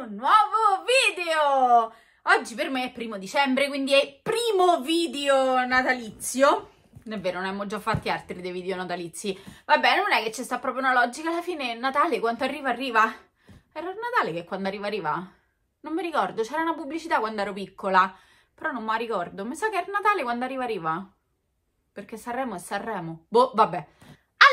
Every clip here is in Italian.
un nuovo video! Oggi per me è primo dicembre, quindi è primo video natalizio. Non è vero, non abbiamo già fatti altri dei video natalizi. Vabbè, non è che ci sta proprio una logica. Alla fine Natale, quanto arriva, arriva. Era Natale che quando arriva, arriva? Non mi ricordo, c'era una pubblicità quando ero piccola. Però non me la ricordo. Mi sa che era Natale quando arriva, arriva. Perché Sanremo è Sanremo. Boh, vabbè.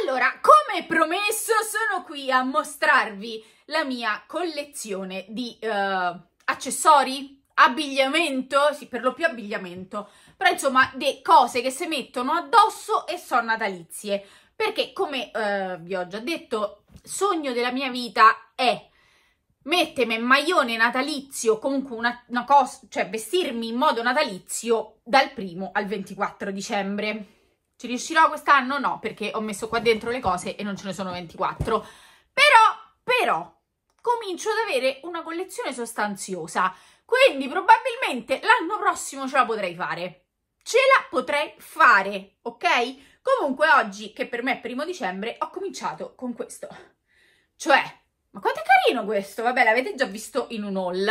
Allora, come promesso sono qui a mostrarvi la mia collezione di uh, accessori, abbigliamento, sì, per lo più abbigliamento, però insomma, di cose che si mettono addosso e sono natalizie. Perché, come uh, vi ho già detto, sogno della mia vita è mettermi maglione natalizio, comunque una, una cosa, cioè vestirmi in modo natalizio dal primo al 24 dicembre. Ci riuscirò quest'anno? No, perché ho messo qua dentro le cose e non ce ne sono 24. Però, però, comincio ad avere una collezione sostanziosa. Quindi probabilmente l'anno prossimo ce la potrei fare. Ce la potrei fare, ok? Comunque oggi, che per me è primo dicembre, ho cominciato con questo. Cioè, ma quanto è carino questo? Vabbè, l'avete già visto in un haul,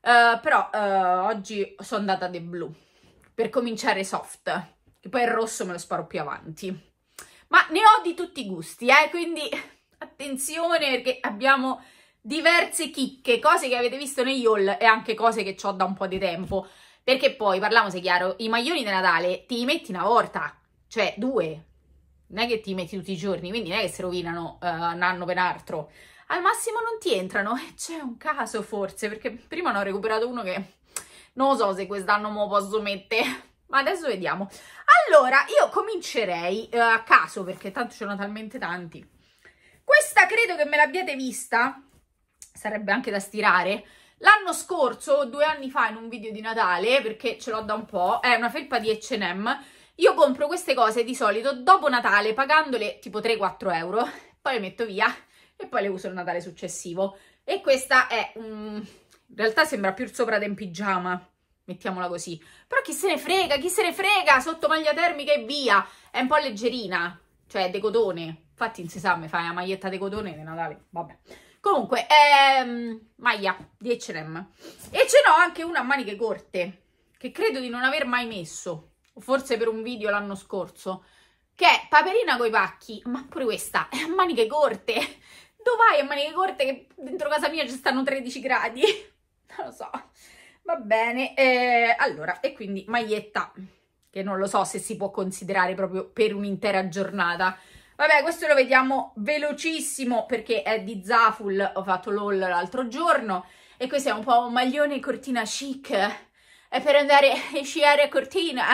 uh, però uh, oggi sono andata del blu, per cominciare soft, che poi il rosso me lo sparo più avanti. Ma ne ho di tutti i gusti, eh, quindi attenzione perché abbiamo diverse chicche, cose che avete visto negli haul e anche cose che ho da un po' di tempo. Perché poi, parliamoci chiaro, i maglioni di Natale ti li metti una volta, cioè due, non è che ti metti tutti i giorni, quindi non è che si rovinano uh, un anno per altro. Al massimo non ti entrano, c'è un caso forse, perché prima ne ho recuperato uno che non lo so se quest'anno me lo posso mettere, ma adesso vediamo. Allora, io comincerei uh, a caso, perché tanto ce ne sono talmente tanti. Questa credo che me l'abbiate vista, sarebbe anche da stirare. L'anno scorso, due anni fa, in un video di Natale, perché ce l'ho da un po', è una felpa di H&M, io compro queste cose di solito dopo Natale pagandole tipo 3-4 euro, poi le metto via e poi le uso il Natale successivo. E questa è, um, in realtà sembra più sopra in pigiama, mettiamola così. Però chi se ne frega, chi se ne frega, sotto maglia termica e via. È un po' leggerina, cioè de cotone. Infatti in sesame fai la maglietta de di Natale, vabbè. Comunque, ehm, maglia di H&M. E ce n'ho anche una a maniche corte, che credo di non aver mai messo, forse per un video l'anno scorso, che è paperina coi pacchi, ma pure questa è a maniche corte. Dove vai a maniche corte che dentro casa mia ci stanno 13 gradi? Non lo so. Va bene, eh, allora, e quindi maglietta, che non lo so se si può considerare proprio per un'intera giornata, Vabbè, questo lo vediamo velocissimo perché è di Zaful, ho fatto l'all l'altro giorno. E questo è un po' un maglione cortina chic. È per andare a sciare a cortina.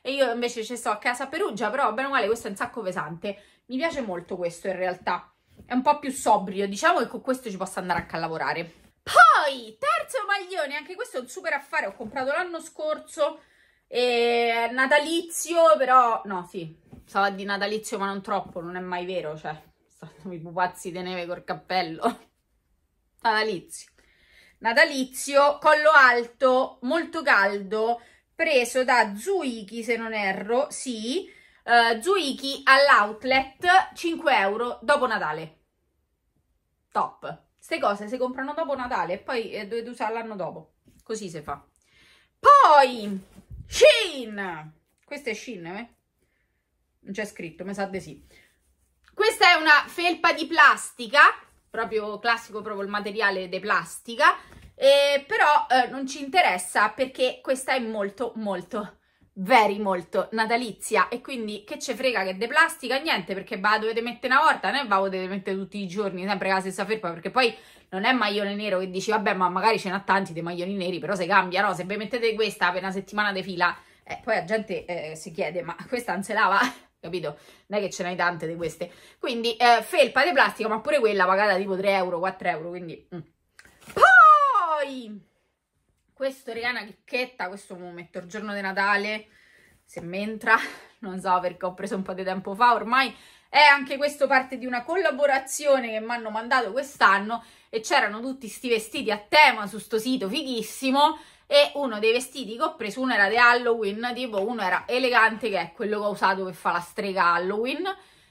E io invece ci sto a casa a Perugia, però bene o male questo è un sacco pesante. Mi piace molto questo in realtà. È un po' più sobrio, diciamo che con questo ci posso andare anche a lavorare. Poi, terzo maglione, anche questo è un super affare, ho comprato l'anno scorso, è natalizio, però no, sì, sarà di natalizio ma non troppo, non è mai vero, cioè, sono i pupazzi di neve col cappello. Natalizio. Natalizio, collo alto, molto caldo, preso da Zuiki se non erro, sì, uh, eh, Zuiki all'outlet, 5 euro dopo Natale. Top. Queste cose si comprano dopo Natale e poi eh, dovete usare l'anno dopo. Così si fa. Poi, Shin. Questo è Shin, eh? c'è scritto, mi sa di sì. Questa è una felpa di plastica, proprio classico, proprio il materiale di plastica, eh, però eh, non ci interessa perché questa è molto, molto, very molto natalizia e quindi che ce frega che de plastica? Niente, perché va dovete mettere una volta, non va dovete mettere tutti i giorni, sempre la stessa felpa, perché poi non è maglione nero che dici, vabbè, ma magari ce n'ha tanti dei maglioni neri, però se cambia, no? Se vi mettete questa per una settimana di fila, eh, poi la gente eh, si chiede, ma questa non se lava capito? Non è che ce n'hai tante di queste. Quindi eh, felpa di plastica, ma pure quella pagata tipo 3 euro, 4 euro, quindi... Mm. Poi! Questo, regà, una chicchetta, questo me lo metto il giorno di Natale, se mentra, non so perché ho preso un po' di tempo fa, ormai è anche questo parte di una collaborazione che mi hanno mandato quest'anno e c'erano tutti questi vestiti a tema su sto sito fighissimo e uno dei vestiti che ho preso, uno era di Halloween, tipo uno era elegante che è quello che ho usato per fare la strega Halloween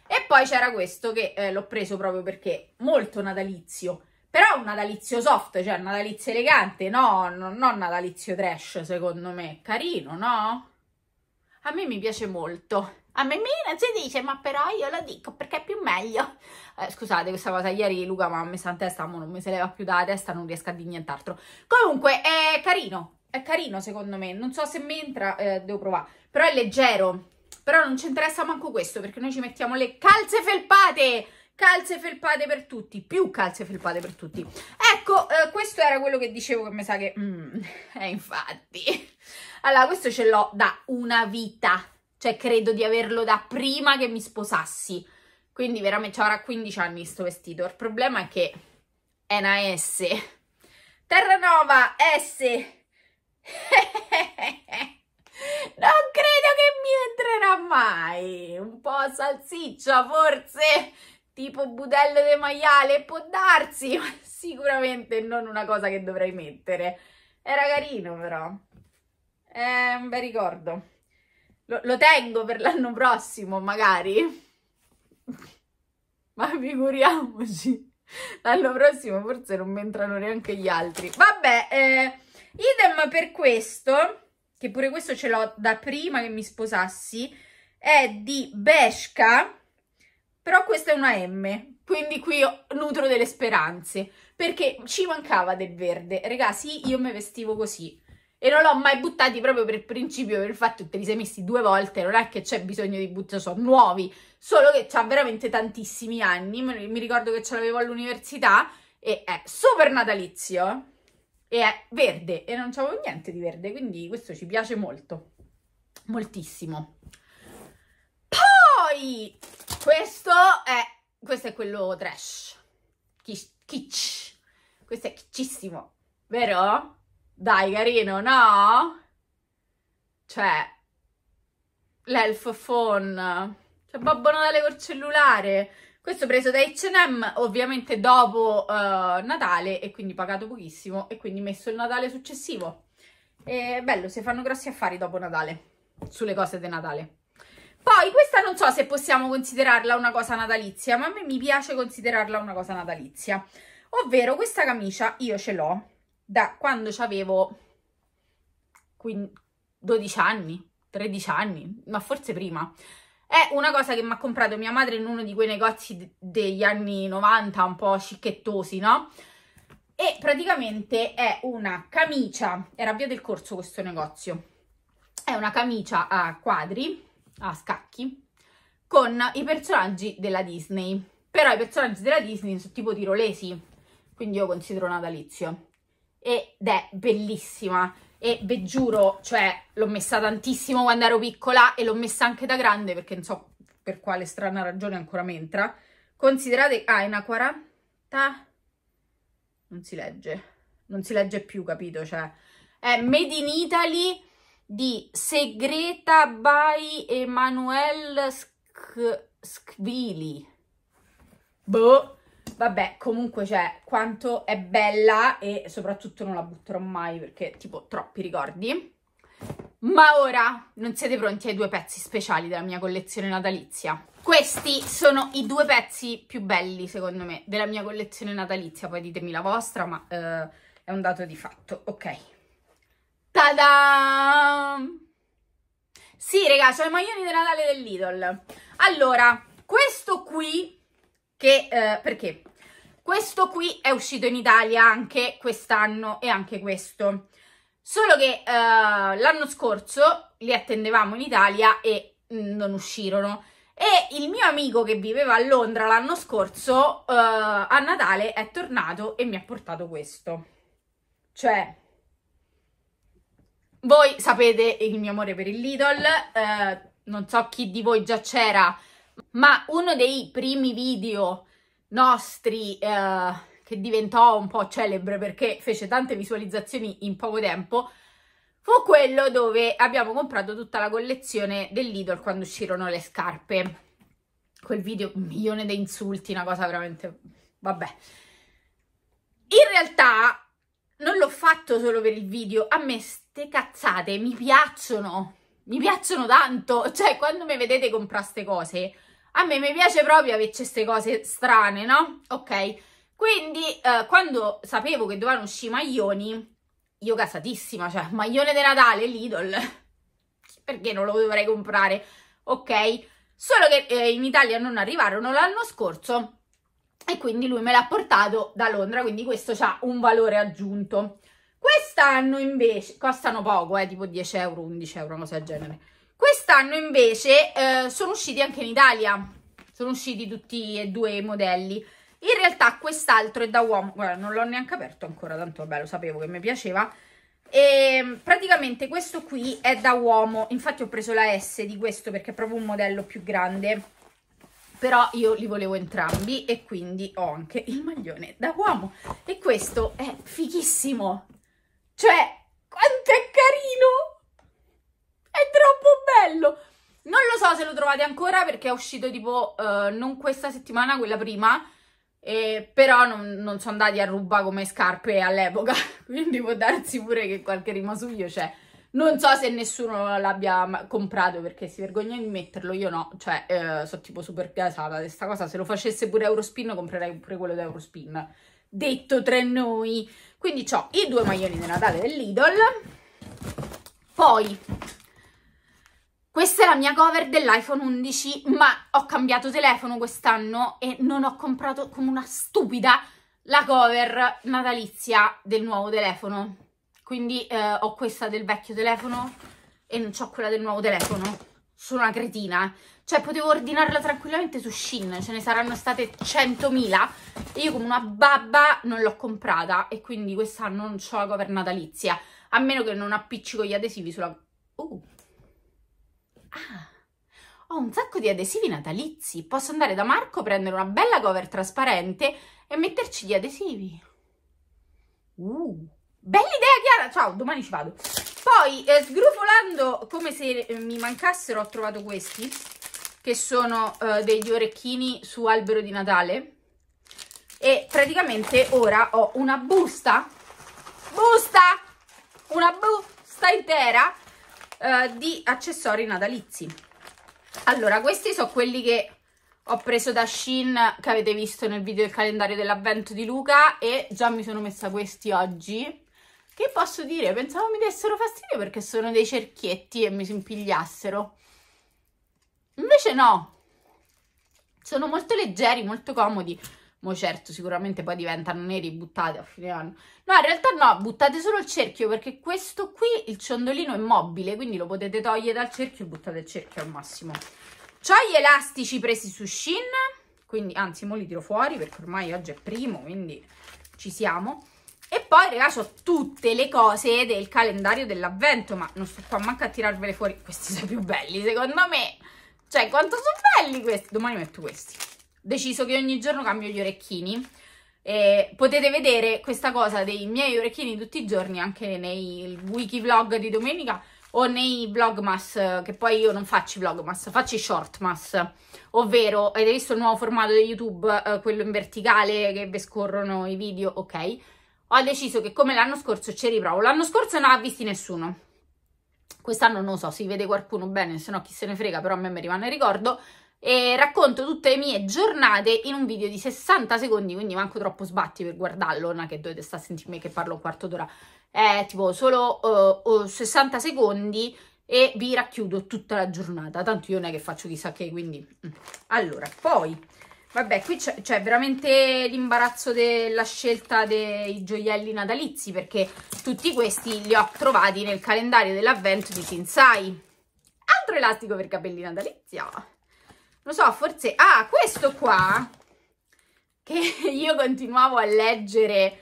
e poi c'era questo che eh, l'ho preso proprio perché molto natalizio, però un natalizio soft, cioè un natalizio elegante, no, non no natalizio trash secondo me, carino, no? A me mi piace molto. A me non si dice, ma però io lo dico perché è più meglio. Eh, scusate questa cosa ieri Luca mi ha messa in testa, ma non mi se leva più dalla testa, non riesco a dire nient'altro. Comunque è carino, è carino secondo me, non so se mi entra, eh, devo provare, però è leggero, però non ci interessa manco questo perché noi ci mettiamo le calze felpate, calze felpate per tutti, più calze felpate per tutti. Ecco, eh, questo era quello che dicevo che mi sa che... Mm, eh, infatti. Allora, questo ce l'ho da una vita, cioè credo di averlo da prima che mi sposassi. Quindi veramente c'era cioè, 15 anni sto vestito. Il problema è che è una S. Terranova S. non credo che mi entrerà mai. Un po' salsiccia forse, tipo budello di maiale, può darsi, ma sicuramente non una cosa che dovrei mettere. Era carino però. È un bel ricordo. Lo, lo tengo per l'anno prossimo magari ma figuriamoci. L'anno prossimo forse non mi entrano neanche gli altri. Vabbè, eh, idem per questo, che pure questo ce l'ho da prima che mi sposassi, è di Beshka però questa è una M, quindi qui nutro delle speranze, perché ci mancava del verde. ragazzi io mi vestivo così, e non l'ho mai buttati proprio per principio, per il fatto che te li sei messi due volte, non è che c'è bisogno di buttare, sono nuovi, solo che ha veramente tantissimi anni, mi ricordo che ce l'avevo all'università e è super natalizio e è verde e non c'avevo niente di verde, quindi questo ci piace molto, moltissimo. Poi, questo è, questo è quello trash, kitsch, questo è kitschissimo, vero? Dai, carino, no? Cioè, l'elf phone, cioè Babbo Natale col cellulare. Questo preso da H&M ovviamente dopo uh, Natale e quindi pagato pochissimo e quindi messo il Natale successivo. E bello, si fanno grossi affari dopo Natale, sulle cose di Natale. Poi questa non so se possiamo considerarla una cosa natalizia, ma a me mi piace considerarla una cosa natalizia. Ovvero questa camicia io ce l'ho, da quando avevo 12 anni, 13 anni, ma forse prima. È una cosa che mi ha comprato mia madre in uno di quei negozi degli anni 90, un po' scicchettosi, no? E praticamente è una camicia, era via del corso questo negozio, è una camicia a quadri, a scacchi, con i personaggi della Disney. Però i personaggi della Disney sono tipo tirolesi, quindi io considero natalizio ed è bellissima e ve giuro, cioè l'ho messa tantissimo quando ero piccola e l'ho messa anche da grande perché non so per quale strana ragione ancora mi Considerate, ah è una 40, non si legge, non si legge più capito, cioè è Made in Italy di Segreta by Emanuele Sc Scvili. Boh, vabbè, comunque, cioè, quanto è bella e soprattutto non la butterò mai perché, tipo, troppi ricordi. Ma ora non siete pronti ai due pezzi speciali della mia collezione natalizia. Questi sono i due pezzi più belli, secondo me, della mia collezione natalizia. Poi ditemi la vostra, ma eh, è un dato di fatto. Ok. Tada! Sì, ragazzi, ho i maglioni di Natale dell'Idol. Allora, questo qui che eh, perché questo qui è uscito in Italia anche quest'anno e anche questo. Solo che eh, l'anno scorso li attendevamo in Italia e mh, mm, non uscirono. E il mio amico che viveva a Londra l'anno scorso eh, a Natale è tornato e mi ha portato questo. Cioè, voi sapete il mio amore per il Lidl, eh, non so chi di voi già c'era ma uno dei primi video nostri eh, che diventò un po' celebre perché fece tante visualizzazioni in poco tempo fu quello dove abbiamo comprato tutta la collezione dell'Idol quando uscirono le scarpe quel video un milione di insulti una cosa veramente vabbè in realtà non l'ho fatto solo per il video a me ste cazzate mi piacciono mi piacciono tanto cioè quando mi vedete comprare queste cose a me mi piace proprio averci queste cose strane, no? Ok, quindi eh, quando sapevo che dovevano uscire i maglioni, io casatissima, cioè maglione di Natale, Lidl, perché non lo dovrei comprare? Ok, solo che eh, in Italia non arrivarono l'anno scorso e quindi lui me l'ha portato da Londra, quindi questo ha un valore aggiunto. Quest'anno invece costano poco, eh, tipo 10 euro, 11 euro, una cosa del genere. Quest'anno invece eh, sono usciti anche in Italia, sono usciti tutti e due i modelli. In realtà quest'altro è da uomo, guarda non l'ho neanche aperto ancora, tanto vabbè lo sapevo che mi piaceva. E ehm, praticamente questo qui è da uomo, infatti ho preso la S di questo perché è proprio un modello più grande. Però io li volevo entrambi e quindi ho anche il maglione da uomo. E questo è fighissimo, cioè quanto è carino! è troppo bello! Non lo so se lo trovate ancora perché è uscito tipo uh, non questa settimana, quella prima, eh, però non, non sono andati a ruba come scarpe all'epoca, quindi può darsi pure che qualche rimasuglio c'è. Non so se nessuno l'abbia comprato perché si vergogna di metterlo, io no, cioè eh, sono tipo super gasata di questa cosa, se lo facesse pure Eurospin comprerei pure quello di Eurospin, detto tra noi. Quindi ho i due maglioni di Natale dell'Idol, poi questa è la mia cover dell'iPhone 11, ma ho cambiato telefono quest'anno e non ho comprato come una stupida la cover natalizia del nuovo telefono. Quindi eh, ho questa del vecchio telefono e non ho quella del nuovo telefono. Sono una cretina. Cioè, potevo ordinarla tranquillamente su Shin, ce ne saranno state 100.000 e io come una babba non l'ho comprata e quindi quest'anno non ho la cover natalizia, a meno che non appiccico gli adesivi sulla... Uh Ah, ho un sacco di adesivi natalizi. Posso andare da Marco, prendere una bella cover trasparente e metterci gli adesivi. Uh, bella idea, Chiara! Ciao, domani ci vado. Poi, eh, sgrufolando come se eh, mi mancassero, ho trovato questi, che sono eh, degli orecchini su albero di Natale. E praticamente ora ho una busta, busta, una busta intera eh, di accessori natalizi. Allora, questi sono quelli che ho preso da Shin, che avete visto nel video del calendario dell'avvento di Luca, e già mi sono messa questi oggi. Che posso dire? Pensavo mi dessero fastidio perché sono dei cerchietti e mi si impigliassero. Invece no, sono molto leggeri, molto comodi. Mo certo, sicuramente poi diventano neri, buttati a fine anno. No, in realtà no, buttate solo il cerchio, perché questo qui, il ciondolino è mobile, quindi lo potete togliere dal cerchio e buttate il cerchio al massimo. Ho gli elastici presi su Shin, quindi, anzi, mo li tiro fuori, perché ormai oggi è primo, quindi ci siamo. E poi, ragazzi, ho tutte le cose del calendario dell'avvento, ma non sto qua manco a tirarvele fuori. Questi sono più belli, secondo me. Cioè, quanto sono belli questi? Domani metto questi deciso che ogni giorno cambio gli orecchini. E potete vedere questa cosa dei miei orecchini tutti i giorni anche nei wiki vlog di domenica o nei vlogmas, che poi io non faccio vlogmas, faccio i shortmas, ovvero avete visto il nuovo formato di YouTube, eh, quello in verticale che vi scorrono i video, ok? Ho deciso che come l'anno scorso ci riprovo, l'anno scorso non ha visti nessuno, quest'anno non lo so, si vede qualcuno bene, se no chi se ne frega, però a me mi rimane il ricordo, e racconto tutte le mie giornate in un video di 60 secondi, quindi manco troppo sbatti per guardarlo, non è che dovete stare a sentirmi che parlo un quarto d'ora, è tipo solo uh, eh, 60 secondi e vi racchiudo tutta la giornata, tanto io non è che faccio chissà che, quindi... Mm. Allora, poi, vabbè, qui c'è veramente l'imbarazzo della scelta dei gioielli natalizi, perché tutti questi li ho trovati nel calendario dell'avvento di Sinsai. Altro elastico per capelli natalizi, natalizia! non so, forse... Ah, questo qua, che io continuavo a leggere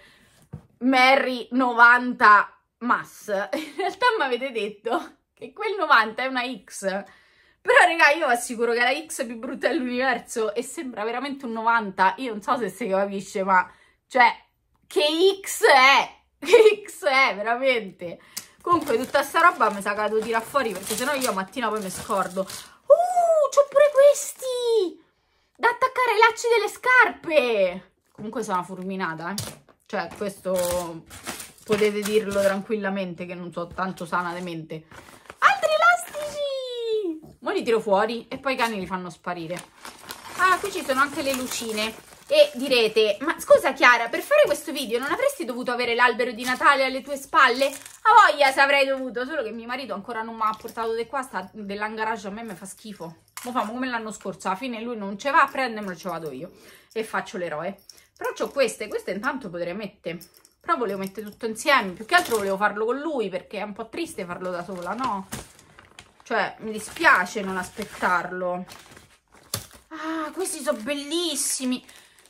Mary 90 Mass, in realtà mi avete detto che quel 90 è una X. Però, raga, io vi assicuro che è la X più brutta dell'universo e sembra veramente un 90. Io non so se si capisce, ma... Cioè, che X è? Che X è, veramente? Comunque, tutta sta roba mi sa che la devo tirare fuori, perché sennò io a mattina poi mi scordo c'ho pure questi! Da attaccare ai lacci delle scarpe! Comunque sono una fulminata, eh. Cioè, questo potete dirlo tranquillamente che non so tanto sana di mente. Altri elastici! Mo li tiro fuori e poi i cani li fanno sparire. Ah, qui ci sono anche le lucine. E direte, ma scusa Chiara, per fare questo video non avresti dovuto avere l'albero di Natale alle tue spalle? A voglia se avrei dovuto, solo che mio marito ancora non mi ha portato di qua, sta dell'angaraggio a me mi fa schifo lo famo come l'anno scorso alla fine lui non ce va a prendemelo ce vado io e faccio l'eroe però ho queste queste intanto potrei mettere però volevo mettere tutto insieme più che altro volevo farlo con lui perché è un po' triste farlo da sola no cioè mi dispiace non aspettarlo ah questi sono bellissimi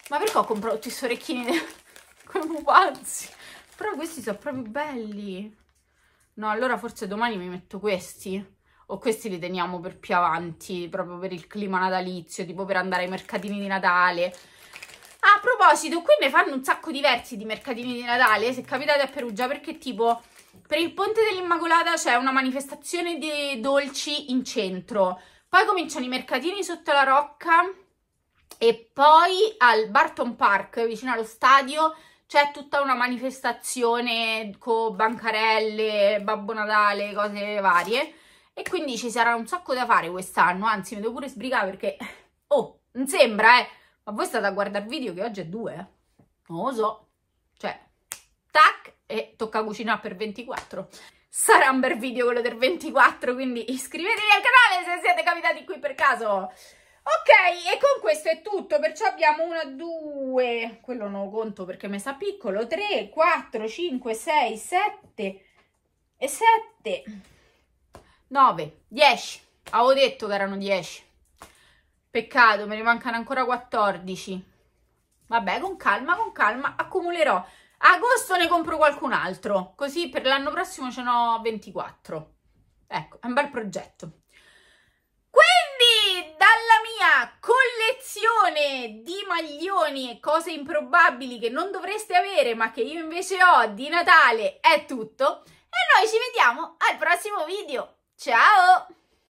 ma perché ho comprato tutti questi orecchini de... con pupazzi però questi sono proprio belli no allora forse domani mi metto questi o questi li teniamo per più avanti, proprio per il clima natalizio, tipo per andare ai mercatini di Natale. A proposito, qui ne fanno un sacco diversi di mercatini di Natale, se capitate a Perugia, perché tipo per il Ponte dell'Immacolata c'è una manifestazione di dolci in centro, poi cominciano i mercatini sotto la Rocca e poi al Barton Park, vicino allo stadio, c'è tutta una manifestazione con bancarelle, Babbo Natale, cose varie e quindi ci sarà un sacco da fare quest'anno, anzi mi devo pure sbrigare perché, oh, non sembra eh, ma voi state a guardare video che oggi è due, eh? non lo so, cioè, tac, e tocca cucinare per 24. Sarà un bel video quello del 24, quindi iscrivetevi al canale se siete capitati qui per caso. Ok, e con questo è tutto, perciò abbiamo 1, 2, quello non lo conto perché mi sa piccolo, 3, 4, 5, 6, 7 e 7. 9, 10. Avevo detto che erano 10. Peccato, me ne mancano ancora 14. Vabbè, con calma, con calma, accumulerò. Agosto ne compro qualcun altro, così per l'anno prossimo ce n'ho 24. Ecco, è un bel progetto. Quindi, dalla mia collezione di maglioni e cose improbabili che non dovreste avere, ma che io invece ho di Natale, è tutto. E noi ci vediamo al prossimo video. Ciao!